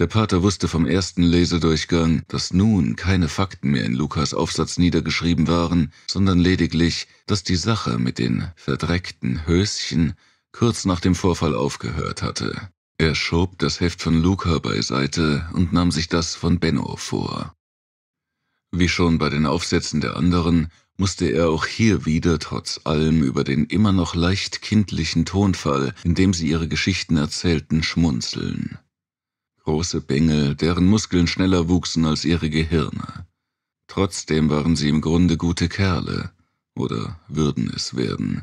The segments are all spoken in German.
Der Pater wusste vom ersten Lesedurchgang, dass nun keine Fakten mehr in Lukas Aufsatz niedergeschrieben waren, sondern lediglich, dass die Sache mit den verdreckten Höschen kurz nach dem Vorfall aufgehört hatte. Er schob das Heft von Luca beiseite und nahm sich das von Benno vor. Wie schon bei den Aufsätzen der anderen, musste er auch hier wieder trotz allem über den immer noch leicht kindlichen Tonfall, in dem sie ihre Geschichten erzählten, schmunzeln große Bengel, deren Muskeln schneller wuchsen als ihre Gehirne. Trotzdem waren sie im Grunde gute Kerle, oder würden es werden.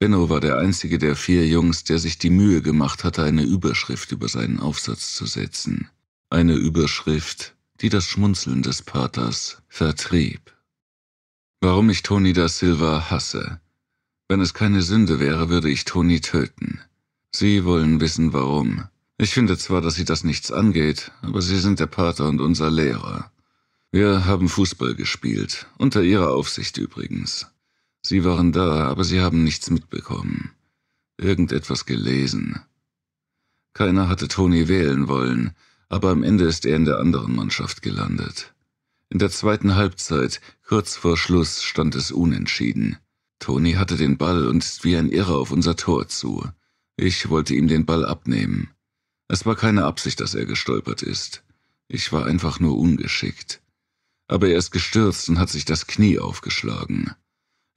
Benno war der einzige der vier Jungs, der sich die Mühe gemacht hatte, eine Überschrift über seinen Aufsatz zu setzen. Eine Überschrift, die das Schmunzeln des Paters vertrieb. Warum ich Tony da Silva hasse. Wenn es keine Sünde wäre, würde ich Tony töten. Sie wollen wissen warum. Ich finde zwar, dass Sie das nichts angeht, aber Sie sind der Pater und unser Lehrer. Wir haben Fußball gespielt, unter Ihrer Aufsicht übrigens. Sie waren da, aber Sie haben nichts mitbekommen. Irgendetwas gelesen. Keiner hatte Toni wählen wollen, aber am Ende ist er in der anderen Mannschaft gelandet. In der zweiten Halbzeit, kurz vor Schluss, stand es unentschieden. Toni hatte den Ball und ist wie ein Irrer auf unser Tor zu. Ich wollte ihm den Ball abnehmen. Es war keine Absicht, dass er gestolpert ist. Ich war einfach nur ungeschickt. Aber er ist gestürzt und hat sich das Knie aufgeschlagen.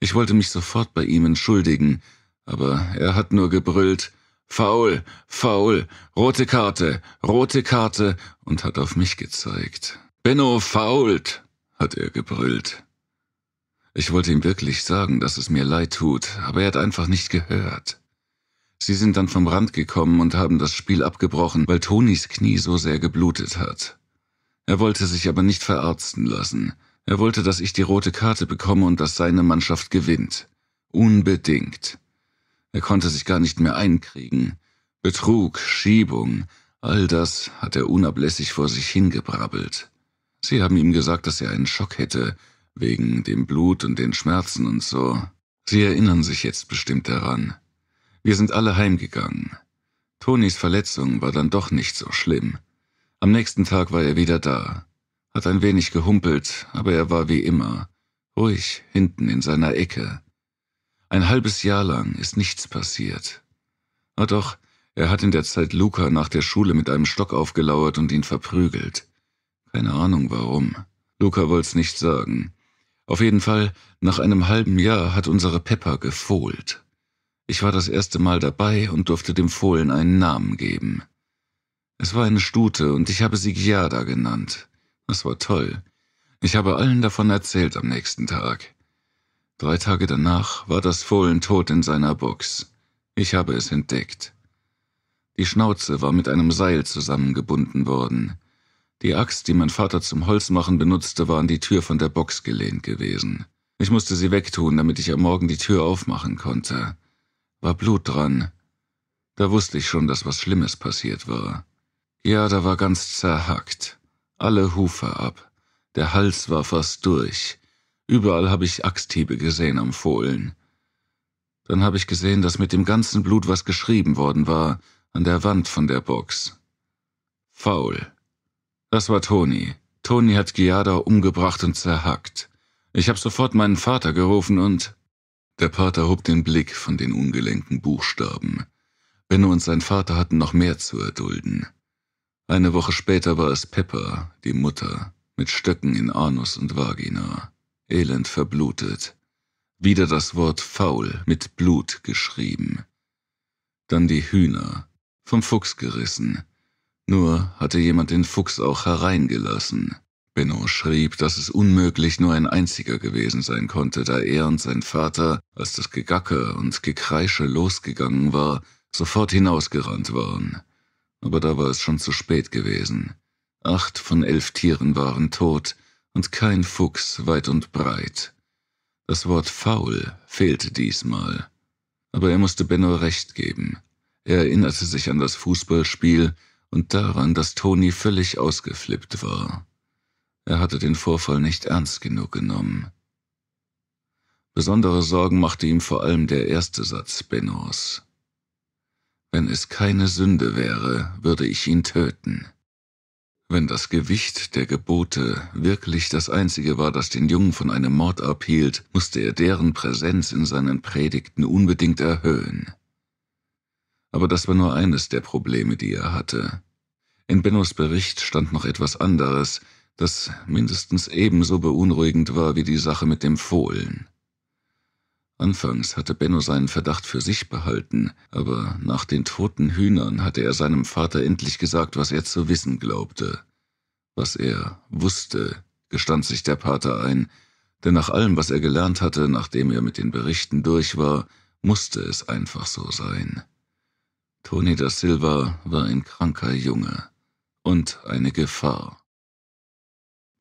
Ich wollte mich sofort bei ihm entschuldigen, aber er hat nur gebrüllt Faul, faul, rote Karte, rote Karte und hat auf mich gezeigt. Benno fault, hat er gebrüllt. Ich wollte ihm wirklich sagen, dass es mir leid tut, aber er hat einfach nicht gehört. Sie sind dann vom Rand gekommen und haben das Spiel abgebrochen, weil Tonis Knie so sehr geblutet hat. Er wollte sich aber nicht verarzten lassen. Er wollte, dass ich die rote Karte bekomme und dass seine Mannschaft gewinnt. Unbedingt. Er konnte sich gar nicht mehr einkriegen. Betrug, Schiebung, all das hat er unablässig vor sich hingebrabbelt. Sie haben ihm gesagt, dass er einen Schock hätte, wegen dem Blut und den Schmerzen und so. Sie erinnern sich jetzt bestimmt daran. Wir sind alle heimgegangen. Tonis Verletzung war dann doch nicht so schlimm. Am nächsten Tag war er wieder da. Hat ein wenig gehumpelt, aber er war wie immer. Ruhig, hinten in seiner Ecke. Ein halbes Jahr lang ist nichts passiert. Na ah doch, er hat in der Zeit Luca nach der Schule mit einem Stock aufgelauert und ihn verprügelt. Keine Ahnung warum. Luca wollt's nicht sagen. Auf jeden Fall, nach einem halben Jahr hat unsere Pepper gefohlt. Ich war das erste Mal dabei und durfte dem Fohlen einen Namen geben. Es war eine Stute und ich habe sie Giada genannt. Das war toll. Ich habe allen davon erzählt am nächsten Tag. Drei Tage danach war das Fohlen tot in seiner Box. Ich habe es entdeckt. Die Schnauze war mit einem Seil zusammengebunden worden. Die Axt, die mein Vater zum Holzmachen benutzte, war an die Tür von der Box gelehnt gewesen. Ich musste sie wegtun, damit ich am Morgen die Tür aufmachen konnte war Blut dran. Da wusste ich schon, dass was Schlimmes passiert war. Ja, da war ganz zerhackt. Alle Hufe ab. Der Hals war fast durch. Überall habe ich Axthiebe gesehen am Fohlen. Dann habe ich gesehen, dass mit dem ganzen Blut was geschrieben worden war an der Wand von der Box. Faul. Das war Toni. Toni hat Giada umgebracht und zerhackt. Ich habe sofort meinen Vater gerufen und der Pater hob den Blick von den ungelenken Buchstaben. Benno und sein Vater hatten noch mehr zu erdulden. Eine Woche später war es Pepper, die Mutter, mit Stöcken in Anus und Vagina, elend verblutet. Wieder das Wort faul mit Blut geschrieben. Dann die Hühner, vom Fuchs gerissen. Nur hatte jemand den Fuchs auch hereingelassen. Benno schrieb, dass es unmöglich nur ein einziger gewesen sein konnte, da er und sein Vater, als das Gegacke und Gekreische losgegangen war, sofort hinausgerannt waren. Aber da war es schon zu spät gewesen. Acht von elf Tieren waren tot und kein Fuchs weit und breit. Das Wort faul fehlte diesmal. Aber er musste Benno recht geben. Er erinnerte sich an das Fußballspiel und daran, dass Toni völlig ausgeflippt war. Er hatte den Vorfall nicht ernst genug genommen. Besondere Sorgen machte ihm vor allem der erste Satz Bennos. Wenn es keine Sünde wäre, würde ich ihn töten. Wenn das Gewicht der Gebote wirklich das einzige war, das den Jungen von einem Mord abhielt, musste er deren Präsenz in seinen Predigten unbedingt erhöhen. Aber das war nur eines der Probleme, die er hatte. In Bennos Bericht stand noch etwas anderes, das mindestens ebenso beunruhigend war wie die Sache mit dem Fohlen. Anfangs hatte Benno seinen Verdacht für sich behalten, aber nach den toten Hühnern hatte er seinem Vater endlich gesagt, was er zu wissen glaubte. Was er wusste, gestand sich der Pater ein, denn nach allem, was er gelernt hatte, nachdem er mit den Berichten durch war, musste es einfach so sein. Tony da Silva war ein kranker Junge und eine Gefahr.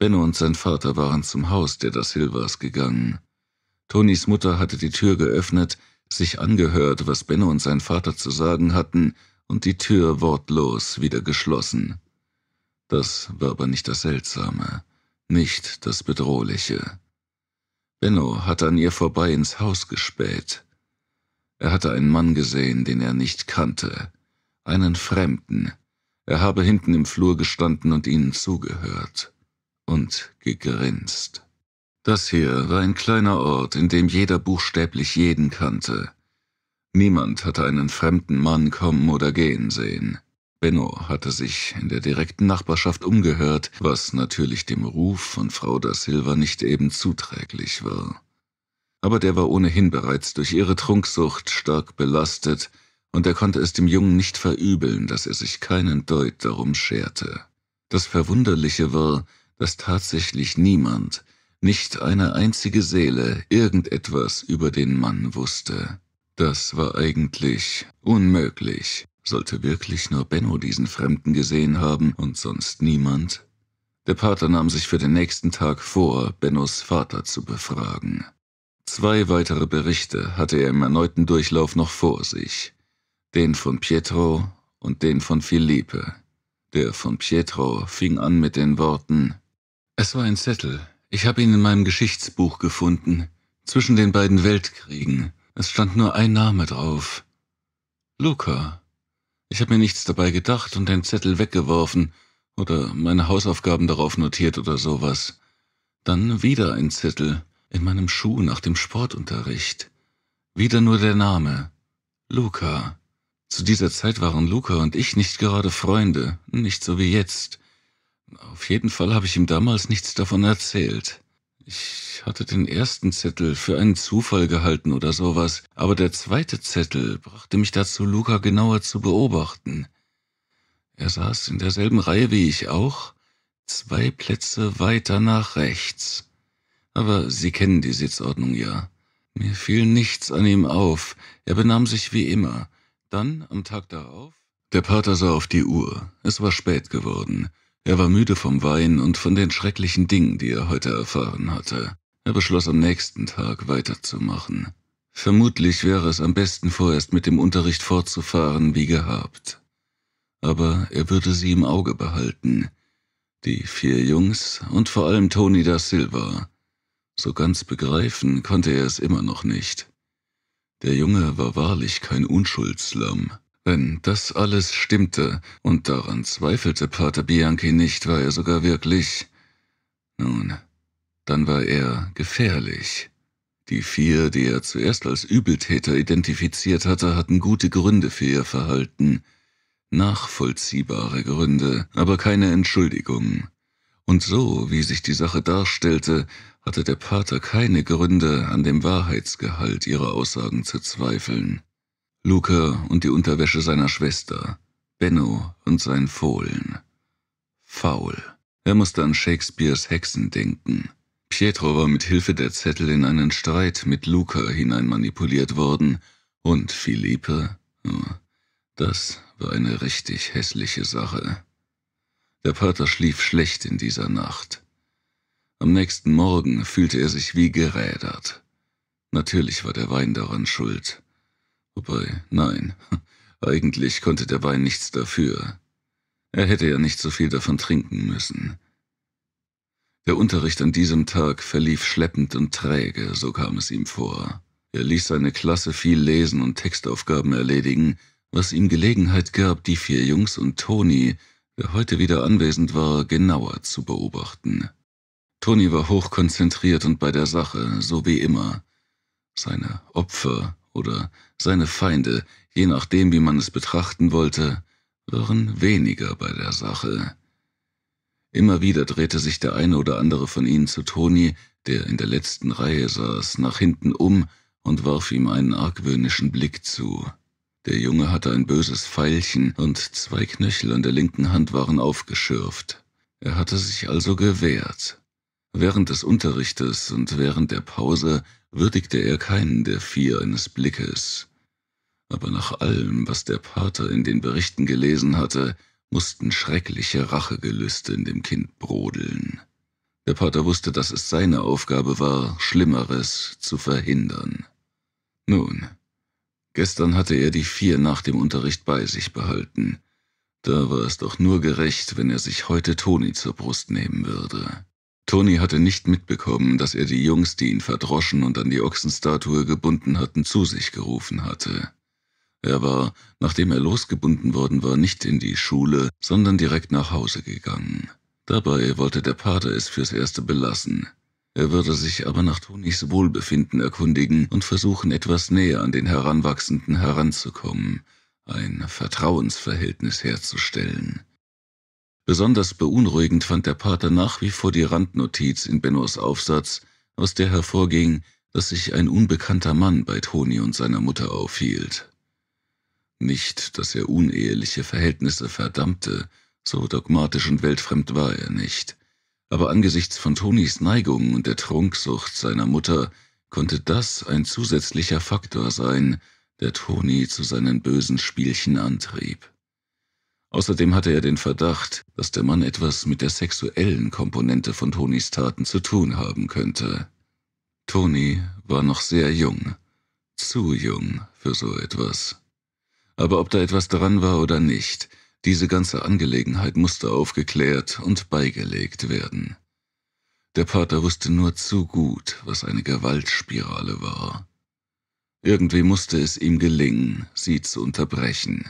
Benno und sein Vater waren zum Haus der da Silvas gegangen. Tonis Mutter hatte die Tür geöffnet, sich angehört, was Benno und sein Vater zu sagen hatten, und die Tür wortlos wieder geschlossen. Das war aber nicht das Seltsame, nicht das Bedrohliche. Benno hatte an ihr vorbei ins Haus gespäht. Er hatte einen Mann gesehen, den er nicht kannte, einen Fremden. Er habe hinten im Flur gestanden und ihnen zugehört und gegrinst. Das hier war ein kleiner Ort, in dem jeder buchstäblich jeden kannte. Niemand hatte einen fremden Mann kommen oder gehen sehen. Benno hatte sich in der direkten Nachbarschaft umgehört, was natürlich dem Ruf von Frau da Silva nicht eben zuträglich war. Aber der war ohnehin bereits durch ihre Trunksucht stark belastet, und er konnte es dem Jungen nicht verübeln, dass er sich keinen Deut darum scherte. Das Verwunderliche war, dass tatsächlich niemand, nicht eine einzige Seele, irgendetwas über den Mann wusste. Das war eigentlich unmöglich. Sollte wirklich nur Benno diesen Fremden gesehen haben und sonst niemand? Der Pater nahm sich für den nächsten Tag vor, Bennos Vater zu befragen. Zwei weitere Berichte hatte er im erneuten Durchlauf noch vor sich. Den von Pietro und den von Felipe. Der von Pietro fing an mit den Worten es war ein Zettel. Ich habe ihn in meinem Geschichtsbuch gefunden. Zwischen den beiden Weltkriegen. Es stand nur ein Name drauf. Luca. Ich habe mir nichts dabei gedacht und den Zettel weggeworfen oder meine Hausaufgaben darauf notiert oder sowas. Dann wieder ein Zettel in meinem Schuh nach dem Sportunterricht. Wieder nur der Name. Luca. Zu dieser Zeit waren Luca und ich nicht gerade Freunde, nicht so wie jetzt. Auf jeden Fall habe ich ihm damals nichts davon erzählt. Ich hatte den ersten Zettel für einen Zufall gehalten oder sowas, aber der zweite Zettel brachte mich dazu, Luca genauer zu beobachten. Er saß in derselben Reihe wie ich auch, zwei Plätze weiter nach rechts. Aber Sie kennen die Sitzordnung ja. Mir fiel nichts an ihm auf, er benahm sich wie immer. Dann, am Tag darauf, der Pater sah auf die Uhr, es war spät geworden, er war müde vom Wein und von den schrecklichen Dingen, die er heute erfahren hatte. Er beschloss am nächsten Tag weiterzumachen. Vermutlich wäre es am besten vorerst mit dem Unterricht fortzufahren wie gehabt. Aber er würde sie im Auge behalten. Die vier Jungs und vor allem Tony da Silva. So ganz begreifen konnte er es immer noch nicht. Der Junge war wahrlich kein Unschuldslamm. Wenn das alles stimmte, und daran zweifelte Pater Bianchi nicht, war er sogar wirklich. Nun, dann war er gefährlich. Die vier, die er zuerst als Übeltäter identifiziert hatte, hatten gute Gründe für ihr Verhalten. Nachvollziehbare Gründe, aber keine Entschuldigung. Und so, wie sich die Sache darstellte, hatte der Pater keine Gründe, an dem Wahrheitsgehalt ihrer Aussagen zu zweifeln. Luca und die Unterwäsche seiner Schwester, Benno und sein Fohlen. Faul. Er musste an Shakespeares Hexen denken. Pietro war mit Hilfe der Zettel in einen Streit mit Luca hineinmanipuliert worden und Philippe, oh, das war eine richtig hässliche Sache. Der Pater schlief schlecht in dieser Nacht. Am nächsten Morgen fühlte er sich wie gerädert. Natürlich war der Wein daran schuld. Wobei, nein, eigentlich konnte der Wein nichts dafür. Er hätte ja nicht so viel davon trinken müssen. Der Unterricht an diesem Tag verlief schleppend und träge, so kam es ihm vor. Er ließ seine Klasse viel lesen und Textaufgaben erledigen, was ihm Gelegenheit gab, die vier Jungs und Toni, der heute wieder anwesend war, genauer zu beobachten. Toni war hochkonzentriert und bei der Sache, so wie immer. Seine Opfer oder seine Feinde, je nachdem wie man es betrachten wollte, waren weniger bei der Sache. Immer wieder drehte sich der eine oder andere von ihnen zu Toni, der in der letzten Reihe saß, nach hinten um und warf ihm einen argwöhnischen Blick zu. Der Junge hatte ein böses Pfeilchen und zwei Knöchel an der linken Hand waren aufgeschürft. Er hatte sich also gewehrt. Während des Unterrichtes und während der Pause würdigte er keinen der vier eines Blickes. Aber nach allem, was der Pater in den Berichten gelesen hatte, mussten schreckliche Rachegelüste in dem Kind brodeln. Der Pater wusste, dass es seine Aufgabe war, Schlimmeres zu verhindern. Nun, gestern hatte er die vier nach dem Unterricht bei sich behalten. Da war es doch nur gerecht, wenn er sich heute Toni zur Brust nehmen würde. Tony hatte nicht mitbekommen, dass er die Jungs, die ihn verdroschen und an die Ochsenstatue gebunden hatten, zu sich gerufen hatte. Er war, nachdem er losgebunden worden war, nicht in die Schule, sondern direkt nach Hause gegangen. Dabei wollte der Pater es fürs Erste belassen. Er würde sich aber nach Tonis Wohlbefinden erkundigen und versuchen, etwas näher an den Heranwachsenden heranzukommen, ein Vertrauensverhältnis herzustellen. Besonders beunruhigend fand der Pater nach wie vor die Randnotiz in Bennos Aufsatz, aus der hervorging, dass sich ein unbekannter Mann bei Toni und seiner Mutter aufhielt. Nicht, dass er uneheliche Verhältnisse verdammte, so dogmatisch und weltfremd war er nicht. Aber angesichts von Tonis Neigung und der Trunksucht seiner Mutter konnte das ein zusätzlicher Faktor sein, der Toni zu seinen bösen Spielchen antrieb. Außerdem hatte er den Verdacht, dass der Mann etwas mit der sexuellen Komponente von Tonys Taten zu tun haben könnte. Toni war noch sehr jung, zu jung für so etwas. Aber ob da etwas dran war oder nicht, diese ganze Angelegenheit musste aufgeklärt und beigelegt werden. Der Pater wusste nur zu gut, was eine Gewaltspirale war. Irgendwie musste es ihm gelingen, sie zu unterbrechen.